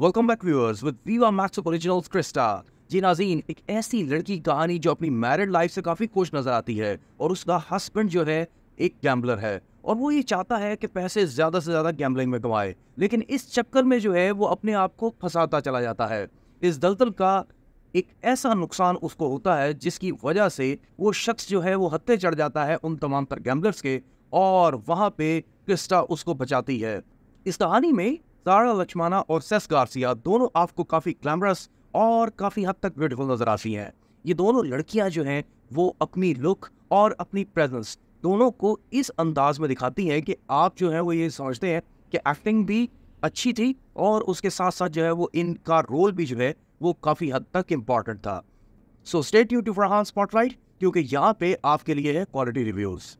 welcome back viewers with Viva Max original Krista जी नाजीन एक ऐसी लड़की कहानी जो अपनी मैरिड लाइफ से काफ़ी खुश नज़र आती है और उसका हस्बैंड जो है एक गैम्बलर है और वो ये चाहता है कि पैसे ज़्यादा से ज़्यादा गैम्बलिंग में कमाए लेकिन इस चक्कर में जो है वो अपने आप को फंसाता चला जाता है इस दलदल का एक ऐसा नुकसान उसको होता है जिसकी वजह से वो शख्स जो है वो हत्ते चढ़ जाता है उन तमाम तर गैम्बलर्स के और वहाँ पे क्रिस्टा उसको बचाती है इस कहानी में तारा लक्ष्माना और सेस गार्सिया दोनों आपको काफ़ी ग्लैमरस और काफ़ी हद तक ब्यूटीफुल नज़र आती हैं ये दोनों लड़कियां जो हैं वो अपनी लुक और अपनी प्रेजेंस दोनों को इस अंदाज में दिखाती हैं कि आप जो है वो ये समझते हैं कि एक्टिंग भी अच्छी थी और उसके साथ साथ जो है वो इनका रोल भी जो है वो काफ़ी हद तक इम्पॉर्टेंट था so state you to Farhan spotlight क्योंकि यहाँ पे आपके लिए है क्वालिटी रिव्यूज़